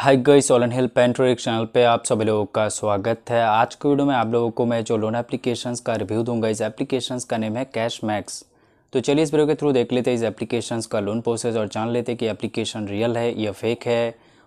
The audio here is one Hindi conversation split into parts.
हाई गई सोलन हिल पेंट्रोरिक चैनल पे आप सभी लोगों का स्वागत है आज के वीडियो में आप लोगों को मैं जो लोन एप्लीकेशंस का रिव्यू दूंगा इस एप्लीकेशंस का नेम है कैश मैक्स तो चलिए इस वीडियो के थ्रू देख लेते हैं इस एप्लीकेशंस का लोन प्रोसेस और जान लेते हैं कि एप्लीकेशन रियल है या फेक है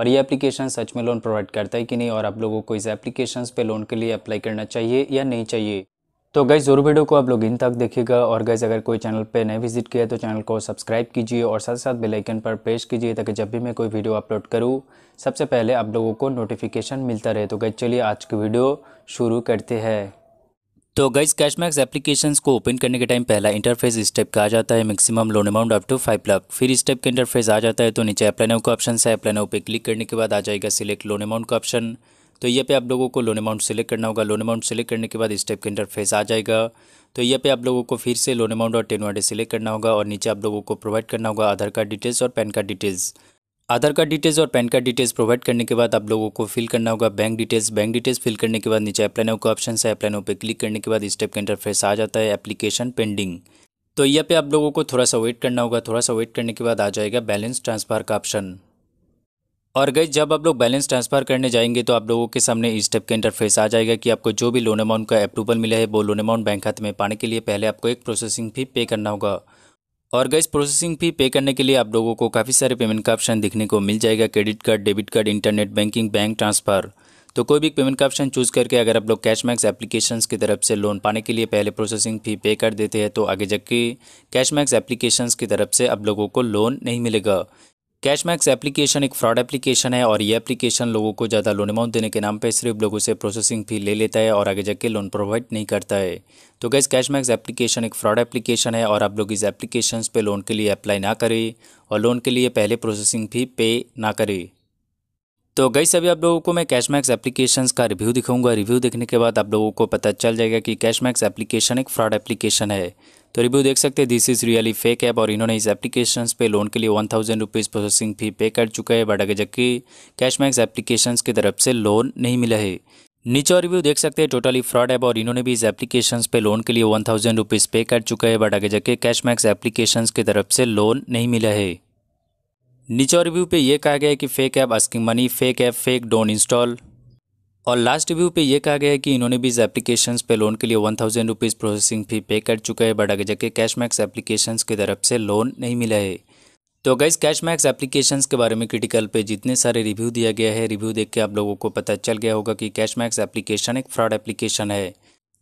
और ये एप्लीकेशन सच में लोन प्रोवाइड करता है कि नहीं और आप लोगों को इस एप्लीकेशन पर लोन के लिए अप्लाई करना चाहिए या नहीं चाहिए तो गैस जरूर वीडियो को आप लोग इन तक देखिएगा और गैस अगर कोई चैनल पे नए विजिट किया तो चैनल को सब्सक्राइब कीजिए और साथ साथ बेल आइकन पर प्रेस कीजिए ताकि जब भी मैं कोई वीडियो अपलोड करूँ सबसे पहले आप लोगों को नोटिफिकेशन मिलता रहे तो गैस चलिए आज की वीडियो शुरू करते हैं तो गैस कैशमैक्स एप्लीकेशन को ओपन करने के टाइम पहला इंटरफेस इस टाइप का आ जाता है maximum loan amount up to five lakh फिर इस टाइप का इंटरफेस आ जाता है तो नीचे अप्लाई नाउ का ऑप्शन है अप्लाई नाउ पे क्लिक करने के बाद आ जाएगा सिलेक्ट लोन अमाउंट का ऑप्शन तो ये पे आप लोगों को लोन अमाउंट सेलेक्ट करना होगा लोन अमाउंट सेलेक्ट करने के बाद इस टाइप का इंटरफेस आ जाएगा तो ये पे आप लोगों को फिर से लोन अमाउंट और टेन डे सेलेक्ट करना होगा और नीचे आप लोगों को प्रोवाइड करना होगा आधार कार्ड डिटेल्स और PAN card details Aadhaar card details और पैन कार्ड डिटेल्स प्रोवाइड करने के बाद आप लोगों को फिल करना होगा bank details bank details fill करने के बाद नीचे अप्लाई का ऑप्शन है अप्लाई नो पे क्लिक करने के बाद इस टाइप का इंटरफेस आ जाता है एप्लीकेशन पेंडिंग तो यह पे आप लोगों को थोड़ा सा वेट करना होगा थोड़ा सा वेट करने के बाद आ जाएगा बैलेंस ट्रांसफर का ऑप्शन और गई जब आप लोग बैलेंस ट्रांसफ़र करने जाएंगे तो आप लोगों के सामने इस स्टेप का इंटरफेस आ जाएगा कि आपको जो भी लोन अमाउंट का अप्रूवल मिला है वो लोन अमाउंट बैंक खाते में पाने के लिए पहले आपको एक प्रोसेसिंग फ़ी पे करना होगा और गैस प्रोसेसिंग फ़ी पे करने के लिए आप लोगों को काफ़ी सारे पेमेंट का ऑप्शन दिखने को मिल जाएगा credit card debit card internet banking bank transfer तो कोई भी पेमेंट का ऑप्शन चूज़ करके अगर आप लोग कैशमैक्स एप्लीकेशंस की तरफ से लोन पाने के लिए पहले प्रोसेसिंग फ़ी पे कर देते हैं तो आगे कैश कैशमैक्स एप्लीकेशंस की तरफ से आप लोगों को लोन नहीं मिलेगा कैशमैक्स एप्लीकेशन एक फ्रॉड एप्लीकेशन है और ये एप्लीकेशन लोगों को ज़्यादा लोन अमाउंट देने के नाम पे सिर्फ लोगों से प्रोसेसिंग फ़ी ले लेता है और आगे जाके लोन प्रोवाइड नहीं करता है तो गैस कैशमैक्स एप्लीकेशन एक फ्रॉड एप्लीकेशन है और आप लोग इस एप्लीकेशन पे लोन के लिए अप्लाई ना करें और लोन के लिए पहले प्रोसेसिंग फ़ी पे ना करें तो गई अभी आप लोगों को मैं कैशमैक्स एप्लीकेशन का रिव्यू दिखाऊंगा रिव्यू देखने के बाद आप लोगों को पता चल जाएगा कि कैशमैक्स एप्लीकेशन एक फ्रॉड एप्लीकेशन है तो रिव्यू देख सकते हैं this is really fake app और इन्होंने इस एप्लीकेशन पे लोन के लिए one thousand rupees processing fee pay कर चुका है बट अगर जबकि कैशमैक्स एप्लीकेशन की तरफ से लोन नहीं मिला है नीचे और रिव्यू देख सकते हैं टोटली फ्रॉड ऐप और इन्होंने भी इस एप्लीकेशन पे लोन के लिए वन थाउजेंड रुपीज़ पे कर चुका है बट आगे कैश कैशमैक्स एप्लीकेशन की तरफ से लोन नहीं मिला है नीचे और रिव्यू पे ये कहा गया है कि fake app asking money fake app fake don't install और लास्ट रिव्यू पे ये कहा गया है कि इन्होंने भी इस एप्लीकेशन पे लोन के लिए one thousand rupees processing fee pay कर चुका है बट आगे जाके कैश मैक्स एप्लीकेशन की तरफ से लोन नहीं मिला है तो गाइज कैश मैक्स एप्लीकेशन के बारे में क्रिटिकल पे जितने सारे रिव्यू दिया गया है रिव्यू देख के आप लोगों को पता चल गया होगा कि कैश मैक्स एप्लीकेशन एक फ्रॉड एप्लीकेशन है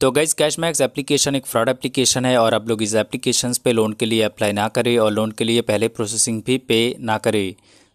तो गाइज कैश मैक्स एप्लीकेशन एक फ्रॉड एप्लीकेशन है और आप लोग इस एप्लीकेशन पे लोन के लिए अप्लाई ना करें और लोन के लिए पहले प्रोसेसिंग फी पे ना करें